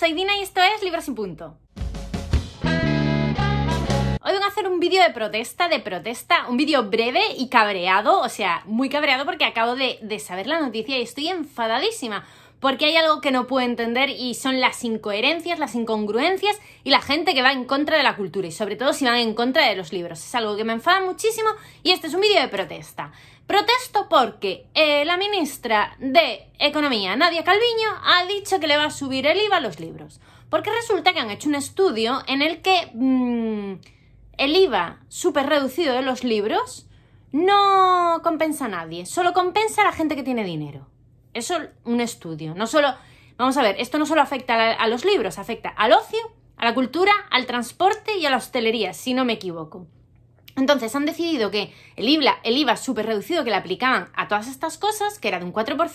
soy Dina y esto es Libros sin Punto. Hoy voy a hacer un vídeo de protesta, de protesta, un vídeo breve y cabreado, o sea, muy cabreado porque acabo de saber la noticia y estoy enfadadísima porque hay algo que no puedo entender y son las incoherencias, las incongruencias y la gente que va en contra de la cultura y sobre todo si van en contra de los libros. Es algo que me enfada muchísimo y este es un vídeo de protesta. Protesto porque eh, la ministra de Economía, Nadia Calviño, ha dicho que le va a subir el IVA a los libros. Porque resulta que han hecho un estudio en el que mm, el IVA súper reducido de los libros no compensa a nadie, solo compensa a la gente que tiene dinero. Eso un estudio. No solo, vamos a ver, esto no solo afecta a los libros, afecta al ocio, a la cultura, al transporte y a la hostelería, si no me equivoco. Entonces han decidido que el IVA, el IVA súper reducido que le aplicaban a todas estas cosas, que era de un 4%,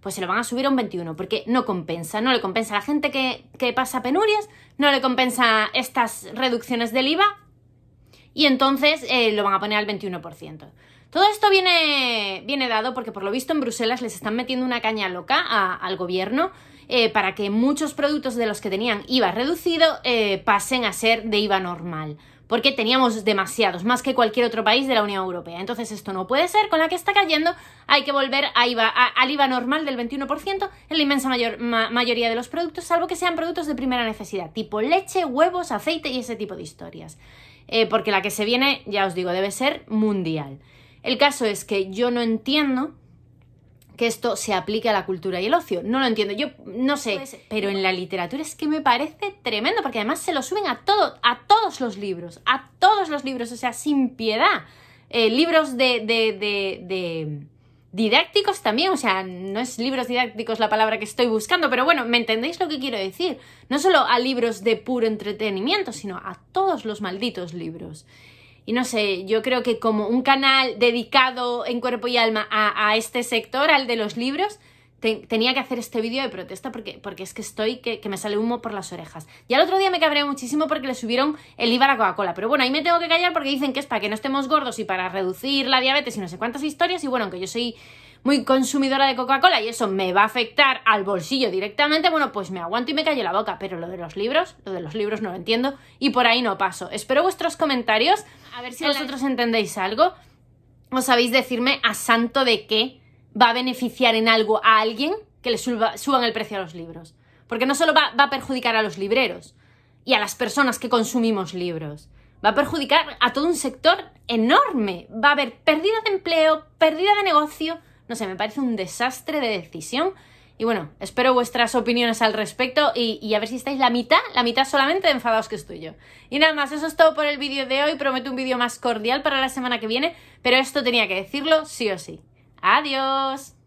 pues se lo van a subir a un 21%, porque no compensa, no le compensa a la gente que, que pasa penurias, no le compensa estas reducciones del IVA y entonces eh, lo van a poner al 21%. Todo esto viene, dado porque por lo visto en Bruselas les están metiendo una caña loca al gobierno eh, para que muchos productos de los que tenían IVA reducido eh, pasen a ser de IVA normal porque teníamos demasiados, más que cualquier otro país de la Unión Europea. Entonces esto no puede ser, con la que está cayendo hay que volver al IVA normal del 21% en la inmensa mayor, mayoría de los productos, salvo que sean productos de primera necesidad, tipo leche, huevos, aceite y ese tipo de historias. Eh, porque la que se viene, ya os digo, debe ser mundial. El caso es que yo no entiendo que esto se aplique a la cultura y el ocio. No lo entiendo, yo no sé, pero en la literatura es que me parece tremendo, porque además se lo suben a todo, a todos los libros, a todos los libros, o sea, sin piedad. Eh, libros de, de, de, de didácticos también, o sea, no es libros didácticos la palabra que estoy buscando, pero bueno, ¿me entendéis lo que quiero decir? No solo a libros de puro entretenimiento, sino a todos los malditos libros y no sé, yo creo que como un canal dedicado en cuerpo y alma a, este sector, al de los libros, tenía que hacer este vídeo de protesta porque, es que estoy que, me sale humo por las orejas. Y al otro día me cabré muchísimo porque le subieron el IVA a la Coca-Cola. Pero bueno, ahí me tengo que callar porque dicen que es para que no estemos gordos y para reducir la diabetes y no sé cuántas historias. Y bueno, aunque yo soy muy consumidora de Coca-Cola y eso me va a afectar al bolsillo directamente, bueno, pues me aguanto y me callo la boca, pero lo de los libros, lo de los libros no lo entiendo y por ahí no paso. Espero vuestros comentarios, a ver si vosotros entendéis algo. ¿Os sabéis decirme a santo de qué va a beneficiar en algo a alguien que le suban el precio a los libros? Porque no solo va a perjudicar a los libreros y a las personas que consumimos libros, va a perjudicar a todo un sector enorme. Va a haber pérdida de empleo, pérdida de negocio, no sé, me parece un desastre de decisión. Y bueno, espero vuestras opiniones al respecto y, a ver si estáis la mitad, la mitad solamente de enfadados que estoy yo. Y nada más, eso es todo por el vídeo de hoy. Prometo un vídeo más cordial para la semana que viene, pero esto tenía que decirlo sí o sí. Adiós.